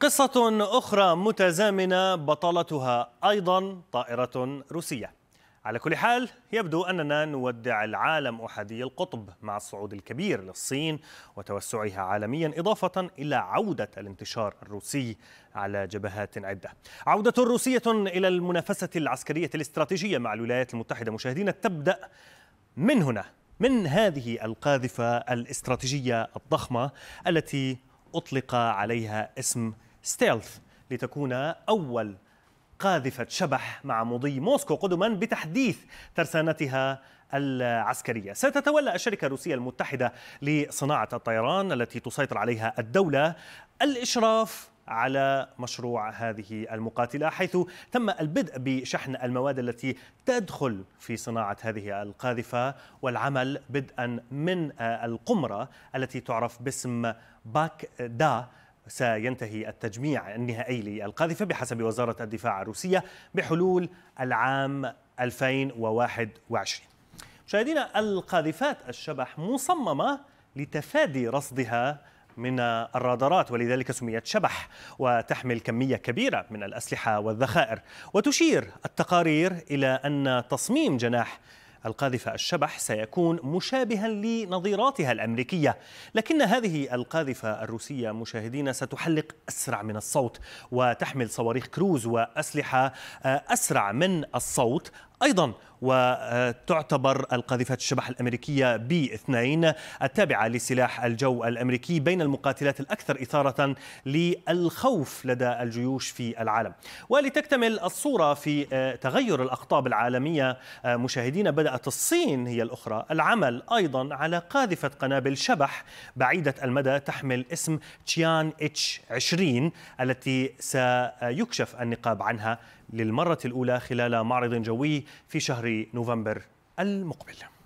قصة أخرى متزامنة بطلتها أيضا طائرة روسية على كل حال يبدو أننا نودع العالم أحادي القطب مع الصعود الكبير للصين وتوسعها عالميا إضافة إلى عودة الانتشار الروسي على جبهات عدة عودة روسية إلى المنافسة العسكرية الاستراتيجية مع الولايات المتحدة مشاهدينا تبدأ من هنا من هذه القاذفة الاستراتيجية الضخمة التي أطلق عليها اسم ستيلث لتكون أول قاذفة شبح مع مضي موسكو قدما بتحديث ترسانتها العسكرية ستتولى الشركة الروسية المتحدة لصناعة الطيران التي تسيطر عليها الدولة الإشراف على مشروع هذه المقاتلة حيث تم البدء بشحن المواد التي تدخل في صناعة هذه القاذفة والعمل بدءا من القمرة التي تعرف باسم باك دا سينتهي التجميع النهائي للقاذفة بحسب وزارة الدفاع الروسية بحلول العام 2021 مشاهدينا القاذفات الشبح مصممة لتفادي رصدها من الرادارات ولذلك سميت شبح وتحمل كمية كبيرة من الأسلحة والذخائر وتشير التقارير إلى أن تصميم جناح القاذفة الشبح سيكون مشابها لنظيراتها الأمريكية لكن هذه القاذفة الروسية مشاهدين ستحلق أسرع من الصوت وتحمل صواريخ كروز وأسلحة آه، أسرع من الصوت أيضا وتعتبر القاذفات الشبح الأمريكية بي 2 التابعة لسلاح الجو الأمريكي بين المقاتلات الأكثر إثارة للخوف لدى الجيوش في العالم ولتكتمل الصورة في آه، تغير الأقطاب العالمية آه، مشاهدين بدأت الصين هي الأخرى العمل أيضا على قاذفة قنابل شبح بعيدة المدى تحمل اسم تشيان اتش 20 التي سيكشف النقاب عنها للمرة الأولى خلال معرض جوي في شهر نوفمبر المقبل